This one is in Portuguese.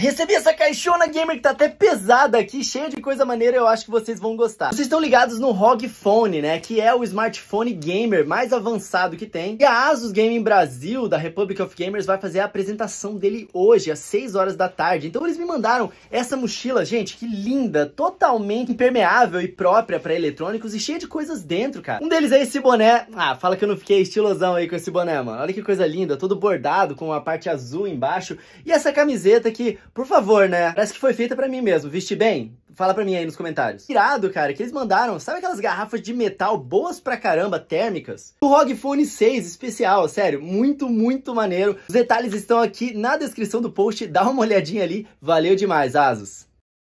Recebi essa caixona gamer que tá até pesada aqui, cheia de coisa maneira, eu acho que vocês vão gostar. Vocês estão ligados no ROG Phone, né, que é o smartphone gamer mais avançado que tem. E a Asus Gaming Brasil, da Republic of Gamers, vai fazer a apresentação dele hoje, às 6 horas da tarde. Então eles me mandaram essa mochila, gente, que linda, totalmente impermeável e própria pra eletrônicos e cheia de coisas dentro, cara. Um deles é esse boné. Ah, fala que eu não fiquei estilosão aí com esse boné, mano. Olha que coisa linda, todo bordado, com a parte azul embaixo. E essa camiseta que por favor, né? Parece que foi feita para mim mesmo. Vesti bem? Fala pra mim aí nos comentários. Irado, cara, que eles mandaram, sabe aquelas garrafas de metal boas pra caramba, térmicas? O ROG Phone 6 especial, sério, muito, muito maneiro. Os detalhes estão aqui na descrição do post, dá uma olhadinha ali. Valeu demais, Asus.